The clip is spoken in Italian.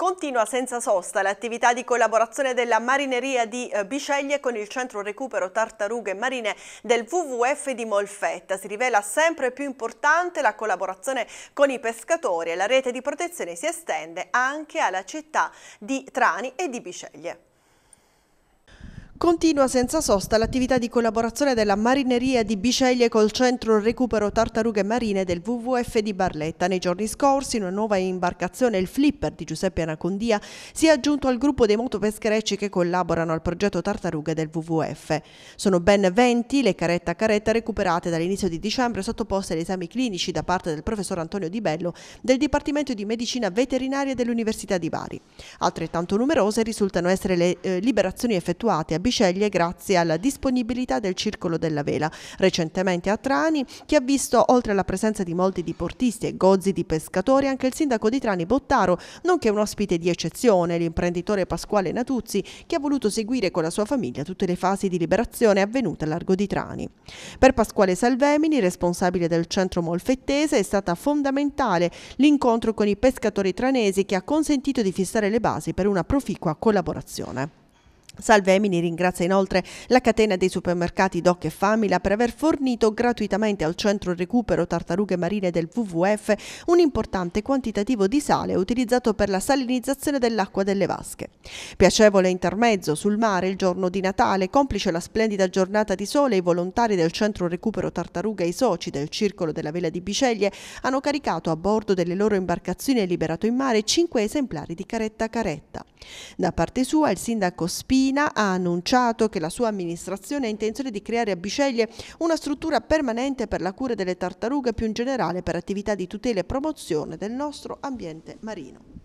Continua senza sosta l'attività di collaborazione della marineria di eh, Bisceglie con il centro recupero tartarughe marine del WWF di Molfetta. Si rivela sempre più importante la collaborazione con i pescatori e la rete di protezione si estende anche alla città di Trani e di Bisceglie. Continua senza sosta l'attività di collaborazione della marineria di Biceglie col centro recupero tartarughe marine del WWF di Barletta. Nei giorni scorsi una nuova imbarcazione, il Flipper di Giuseppe Anacondia, si è aggiunto al gruppo dei motopescherecci che collaborano al progetto tartarughe del WWF. Sono ben 20 le caretta a caretta recuperate dall'inizio di dicembre sottoposte agli esami clinici da parte del professor Antonio Di Bello del Dipartimento di Medicina Veterinaria dell'Università di Bari. Altrettanto numerose risultano essere le eh, liberazioni effettuate a Biceglie Biceglie grazie alla disponibilità del Circolo della Vela, recentemente a Trani, che ha visto, oltre alla presenza di molti diportisti e gozzi di pescatori, anche il sindaco di Trani Bottaro, nonché un ospite di eccezione, l'imprenditore Pasquale Natuzzi, che ha voluto seguire con la sua famiglia tutte le fasi di liberazione avvenute a largo di Trani. Per Pasquale Salvemini, responsabile del centro molfettese, è stata fondamentale l'incontro con i pescatori tranesi che ha consentito di fissare le basi per una proficua collaborazione. Salve Emini ringrazia inoltre la catena dei supermercati Doc e Famila per aver fornito gratuitamente al centro recupero tartarughe marine del WWF un importante quantitativo di sale utilizzato per la salinizzazione dell'acqua delle vasche. Piacevole intermezzo sul mare il giorno di Natale, complice la splendida giornata di sole, i volontari del centro recupero tartarughe e i soci del circolo della Vela di Biceglie hanno caricato a bordo delle loro imbarcazioni e liberato in mare cinque esemplari di caretta caretta. Da parte sua il sindaco Spina ha annunciato che la sua amministrazione ha intenzione di creare a Biceglie una struttura permanente per la cura delle tartarughe più in generale per attività di tutela e promozione del nostro ambiente marino.